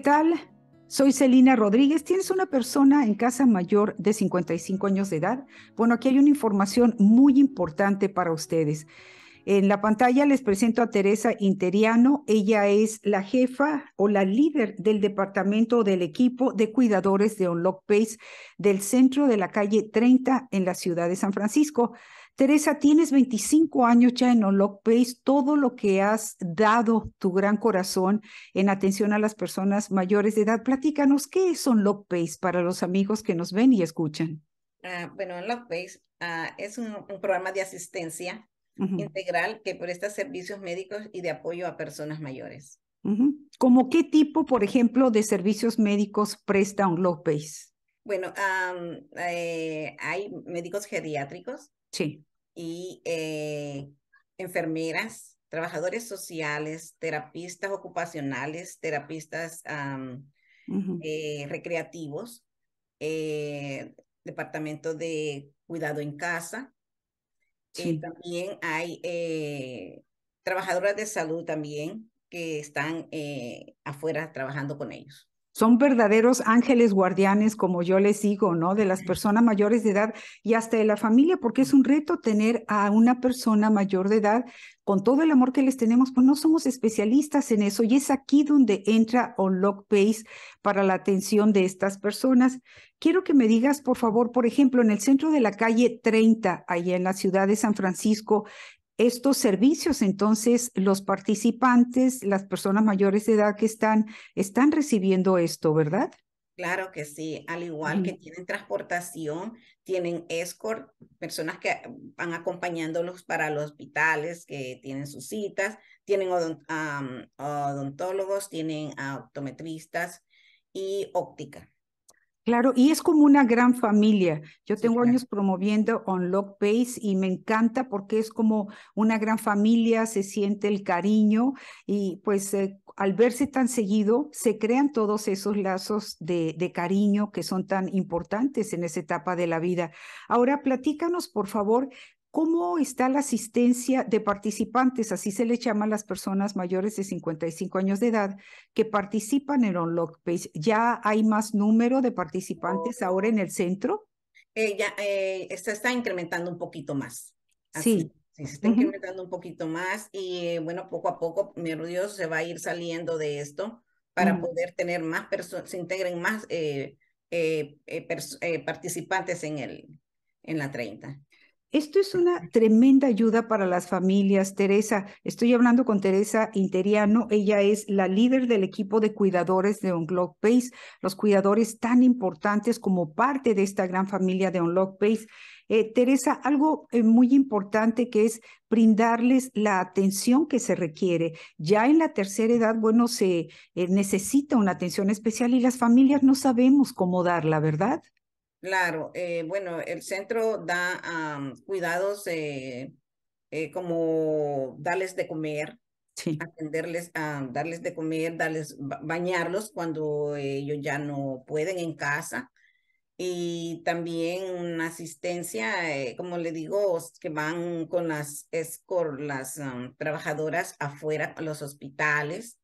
tal? Soy Celina Rodríguez. ¿Tienes una persona en casa mayor de 55 años de edad? Bueno, aquí hay una información muy importante para ustedes. En la pantalla les presento a Teresa Interiano. Ella es la jefa o la líder del departamento del equipo de cuidadores de Unlock Pace del centro de la calle 30 en la ciudad de San Francisco. Teresa, tienes 25 años ya en Pace, todo lo que has dado tu gran corazón en atención a las personas mayores de edad. Platícanos, ¿qué es Pace para los amigos que nos ven y escuchan? Ah, bueno, Lock uh, ah, es un, programa de asistencia integral que presta servicios médicos y de apoyo a personas mayores. ¿Cómo qué tipo, por ejemplo, de servicios médicos presta Pace? Bueno, um, hay médicos geriátricos. Sí y eh, enfermeras, trabajadores sociales, terapistas ocupacionales, terapistas eh, recreativos, eh, departamento de cuidado en casa. Y también hay trabajadoras de salud también que están afuera trabajando con ellos. Son verdaderos ángeles guardianes, como yo les digo, ¿no? De las personas mayores de edad y hasta de la familia, porque es un reto tener a una persona mayor de edad con todo el amor que les tenemos, pues no somos especialistas en eso y es aquí donde entra Unlock Base para la atención de estas personas. Quiero que me digas, por favor, por ejemplo, en el centro de la calle 30, allá en la ciudad de San Francisco, estos servicios, entonces los participantes, las personas mayores de edad que están, están recibiendo esto, ¿verdad? Claro que sí, al igual que tienen transportación, tienen escort, personas que van acompañándolos para los hospitales, que tienen sus citas, tienen odontólogos, tienen optometristas y óptica. Claro, y es como una gran familia. Yo tengo años promoviendo Unlock Base y me encanta porque es como una gran familia, se siente el cariño y pues eh, al verse tan seguido se crean todos esos lazos de, cariño que son tan importantes en esa etapa de la vida. Ahora platícanos, por favor, ¿Cómo está la asistencia de participantes? Así se le llama a las personas mayores de 55 años de edad que participan en Unlock Page. ¿Ya hay más número de participantes ahora en el centro? Eh, ya, eh, se está incrementando un poquito más. Sí. se está incrementando un poquito más y bueno, poco a poco, mi Dios, se va a ir saliendo de esto para mm. poder tener más personas, se integren más eh, participantes en, el, en la 30. Esto es una tremenda ayuda para las familias. Teresa, estoy hablando con Teresa Interiano. Ella es la líder del equipo de cuidadores de Unlock Base, los cuidadores tan importantes como parte de esta gran familia de Unlock Base. Eh, Teresa, algo eh, muy importante que es brindarles la atención que se requiere. Ya en la tercera edad, bueno, se eh, necesita una atención especial y las familias no sabemos cómo darla, ¿verdad? Claro, eh, bueno, el centro da cuidados eh, eh, como darles de comer, atenderles, darles de comer, darles, bañarlos cuando ellos ya no pueden en casa y también una asistencia, como le digo, que van con las, las trabajadoras afuera los hospitales.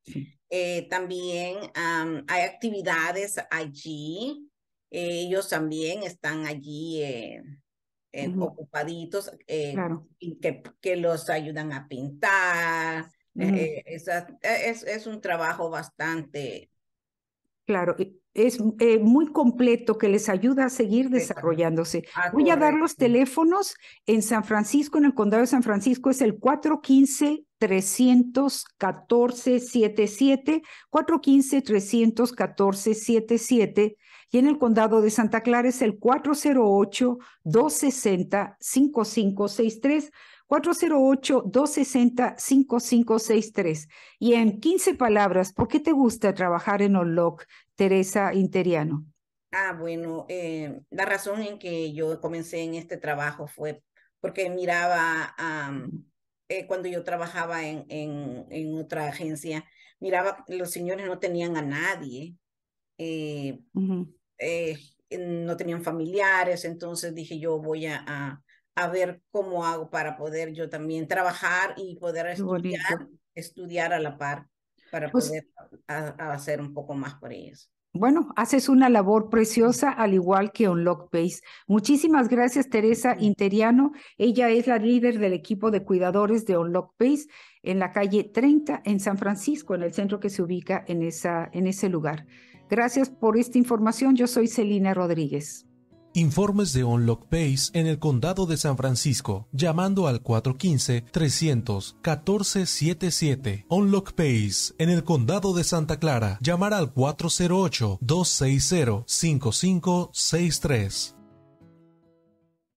también hay actividades allí eh, ellos también están allí eh, ocupaditos, eh, que, que, los ayudan a pintar. E, es, es, un trabajo bastante... Claro, es muy completo que les ayuda a seguir desarrollándose. Ah, Voy a dar los teléfonos en San Francisco, en el condado de San Francisco, es el 415 314 77 415 314 77 en el condado de Santa Clara es el 408-260-5563. 408-260-5563. Y en 15 palabras, ¿por qué te gusta trabajar en OLOC, Teresa Interiano? Ah, bueno, eh, la razón en que yo comencé en este trabajo fue porque miraba, eh, cuando yo trabajaba en, en, otra agencia, miraba, los señores no tenían a nadie. Eh, eh, no tenían familiares, entonces dije yo voy a, a, ver cómo hago para poder yo también trabajar y poder estudiar, a la par para pues poder hacer un poco más por ellos Bueno, haces una labor preciosa, al igual que Unlock Base. Muchísimas gracias, Teresa Interiano. Ella es la líder del equipo de cuidadores de Unlock Base en la calle 30 en San Francisco, en el centro que se ubica en, esa, en ese lugar. Gracias por esta información. Yo soy Celina Rodríguez. Informes de Unlock Pace en el Condado de San Francisco, llamando al 415-300-1477. Unlock Pace en el Condado de Santa Clara, llamar al 408-260-5563.